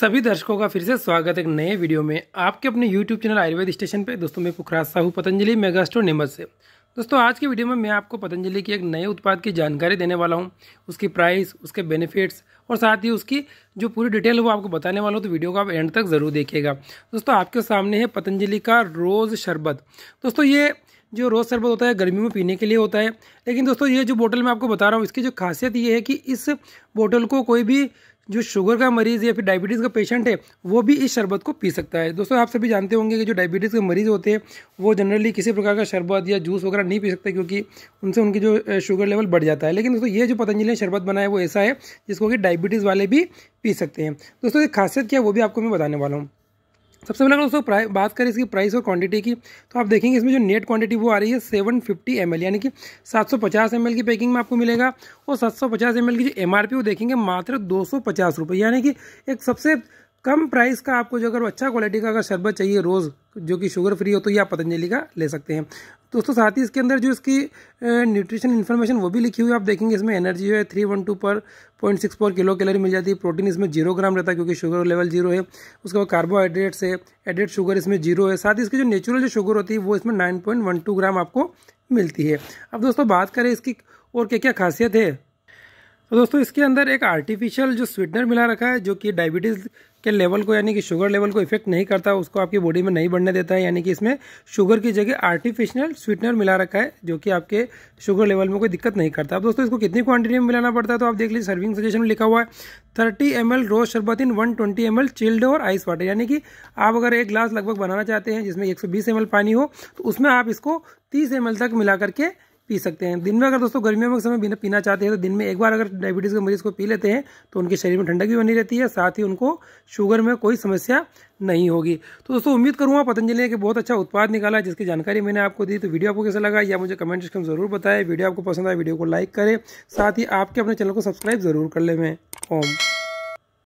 सभी दर्शकों का फिर से स्वागत एक नए वीडियो में आपके अपने YouTube चैनल आयुर्वेद स्टेशन पे दोस्तों मैं पुखराज साहू पतंजलि मेगास्टो नेमत से दोस्तों आज की वीडियो में मैं आपको पतंजलि के एक नए उत्पाद की जानकारी देने वाला हूँ उसकी प्राइस उसके बेनिफिट्स और साथ ही उसकी जो पूरी डिटेल वो आपको बताने वाला हूँ तो वीडियो को आप एंड तक ज़रूर देखिएगा दोस्तों आपके सामने है पतंजलि का रोज़ शरबत दोस्तों ये जो रोज़ शरबत होता है गर्मी में पीने के लिए होता है लेकिन दोस्तों ये जो बोतल मैं आपको बता रहा हूँ इसकी जो खासियत ये है कि इस बोतल को कोई भी जो शुगर का मरीज़ या फिर डायबिटीज़ का पेशेंट है वो भी इस शरबत को पी सकता है दोस्तों आप सभी जानते होंगे कि जो डायबिटीज़ के मरीज़ होते हैं वो जनरली किसी प्रकार का शरबत या जूस वगैरह नहीं पी सकते क्योंकि उनसे उनकी जो शुगर लेवल बढ़ जाता है लेकिन दोस्तों ये जो पतंजलि ने शरबत बनाया वो ऐसा है जिसको कि डायबिटीज़ वाले भी पी सकते हैं दोस्तों ये खासियत क्या है वो भी आपको मैं बताने वाला हूँ सबसे पहले अगर दोस्तों बात करें इसकी प्राइस और क्वांटिटी की तो आप देखेंगे इसमें जो नेट क्वांटिटी वो आ रही है सेवन फिफ्टी एम एल यानी कि सात सौ पचास एम की पैकिंग में आपको मिलेगा और सात सौ पचास एम की जो एम आर पी वो देखेंगे मात्र दो सौ पचास रुपये यानी कि एक सबसे कम प्राइस का आपको जो अगर अच्छा क्वालिटी का अगर शरबत चाहिए रोज़ जो कि शुगर फ्री हो तो ये आप पतंजलि का ले सकते हैं दोस्तों साथ ही इसके अंदर जो इसकी न्यूट्रिशन इन्फॉर्मेशन वो भी लिखी हुई है आप देखेंगे इसमें एनर्जी जो है थ्री वन टू पर point six four kilo calorie मिल जाती है प्रोटीन इसमें जीरो ग्राम रहता है क्योंकि शुगर लेवल जीरो है उसके बाद कार्बोहाइड्रेट्स है एडेड शुगर इसमें जीरो है साथ ही इसकी जो नेचुरल जो शुगर होती है वो इसमें nine point one two gram आपको मिलती है अब दोस्तों बात करें इसकी और क्या क्या खासियत है तो दोस्तों इसके अंदर एक आर्टिफिशियल जो स्वीटनर मिला रखा है जो कि डायबिटीज़ के लेवल को यानी कि शुगर लेवल को इफेक्ट नहीं करता उसको आपकी बॉडी में नहीं बढ़ने देता है यानी कि इसमें शुगर की जगह आर्टिफिशियल स्वीटनर मिला रखा है जो कि आपके शुगर लेवल में कोई दिक्कत नहीं करता अब दोस्तों इसको कितनी क्वांटिटी में मिलाना पड़ता है तो आप देख लीजिए सर्विंग सजेशन में लिखा हुआ है thirty M rose sharbat in one twenty M chilled और आइस वाटर यानी कि आप अगर एक ग्लास लगभग बनाना चाहते हैं जिसमें एक सौ बीस पानी हो तो उसमें आप इसको तीस एम तक मिला करके पी सकते हैं दिन में अगर दोस्तों गर्मियों के समय बिना पीना चाहते हैं तो दिन में एक बार अगर डायबिटीज़ के मरीज़ को पी लेते हैं तो उनके शरीर में ठंडक भी बनी रहती है साथ ही उनको शुगर में कोई समस्या नहीं होगी तो दोस्तों उम्मीद करूँगा पतंजलि ने एक बहुत अच्छा उत्पाद निकाला जिसकी जानकारी मैंने आपको दी तो वीडियो आपको कैसा लगा या मुझे कमेंट सेक्शन जरूर बताएं वीडियो आपको पसंद आए वीडियो को लाइक करें साथ ही आपके अपने चैनल को सब्सक्राइब जरूर कर ले मैं ओम